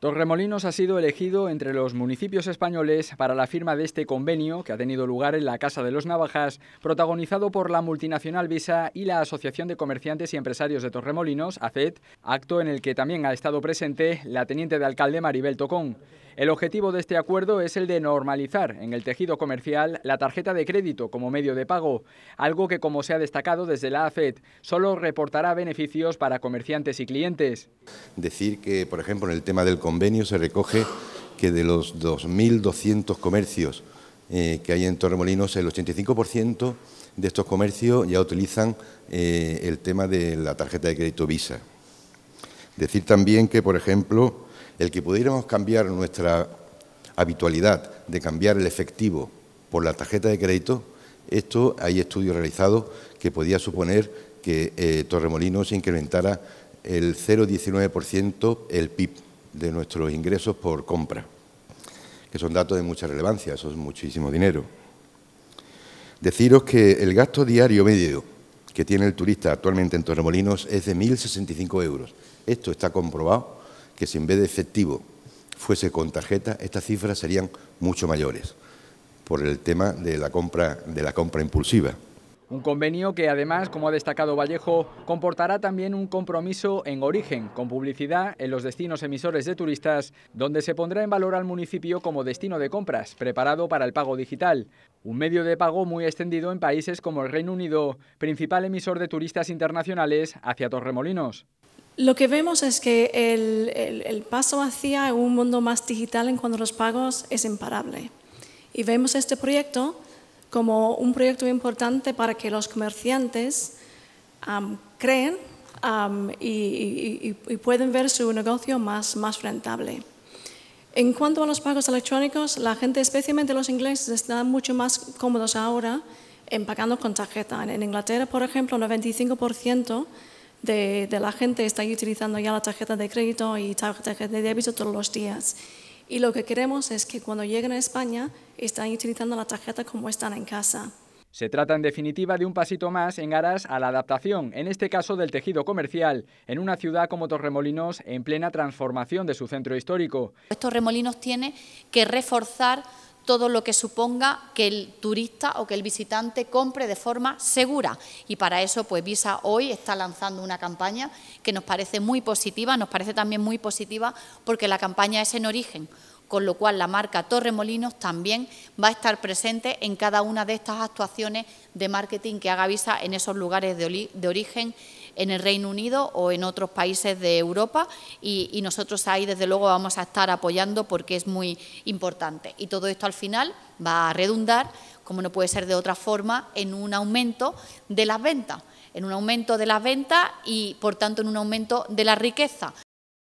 Torremolinos ha sido elegido entre los municipios españoles para la firma de este convenio que ha tenido lugar en la Casa de los Navajas, protagonizado por la multinacional Visa y la Asociación de Comerciantes y Empresarios de Torremolinos, ACET, acto en el que también ha estado presente la teniente de alcalde Maribel Tocón. El objetivo de este acuerdo es el de normalizar en el tejido comercial la tarjeta de crédito como medio de pago, algo que, como se ha destacado desde la AFET, solo reportará beneficios para comerciantes y clientes. Decir que, por ejemplo, en el tema del convenio se recoge que de los 2.200 comercios eh, que hay en Torremolinos, el 85% de estos comercios ya utilizan eh, el tema de la tarjeta de crédito Visa. Decir también que, por ejemplo, el que pudiéramos cambiar nuestra habitualidad de cambiar el efectivo por la tarjeta de crédito, esto hay estudios realizados que podía suponer que eh, Torremolinos incrementara el 0,19% el PIB de nuestros ingresos por compra, que son datos de mucha relevancia, eso es muchísimo dinero. Deciros que el gasto diario medio que tiene el turista actualmente en Torremolinos es de 1.065 euros. Esto está comprobado que si en vez de efectivo fuese con tarjeta, estas cifras serían mucho mayores por el tema de la compra, de la compra impulsiva. Un convenio que además, como ha destacado Vallejo, comportará también un compromiso en origen, con publicidad en los destinos emisores de turistas, donde se pondrá en valor al municipio como destino de compras, preparado para el pago digital. Un medio de pago muy extendido en países como el Reino Unido, principal emisor de turistas internacionales hacia Torremolinos. Lo que vemos es que el, paso hacia un mundo más digital en cuanto a los pagos es imparable. Y vemos este proyecto como un proyecto importante para que los comerciantes creen y, y, pueden ver su negocio más, más rentable. En cuanto a los pagos electrónicos, la gente, especialmente los ingleses, están mucho más cómodos ahora en pagando con tarjeta. En Inglaterra, por ejemplo, el 95% de, de la gente está utilizando ya la tarjeta de crédito y tarjeta de débito todos los días. Y lo que queremos es que cuando lleguen a España estén utilizando la tarjeta como están en casa. Se trata en definitiva de un pasito más en aras a la adaptación, en este caso del tejido comercial, en una ciudad como Torremolinos en plena transformación de su centro histórico. Estos remolinos tiene que reforzar todo lo que suponga que el turista o que el visitante compre de forma segura. Y para eso, pues Visa hoy está lanzando una campaña que nos parece muy positiva, nos parece también muy positiva porque la campaña es en origen, con lo cual la marca Torremolinos también va a estar presente en cada una de estas actuaciones de marketing que haga Visa en esos lugares de, origen en el Reino Unido o en otros países de Europa y, nosotros ahí desde luego vamos a estar apoyando porque es muy importante. Y todo esto al final va a redundar, como no puede ser de otra forma, en un aumento de las ventas en un aumento de las ventas y, por tanto, en un aumento de la riqueza.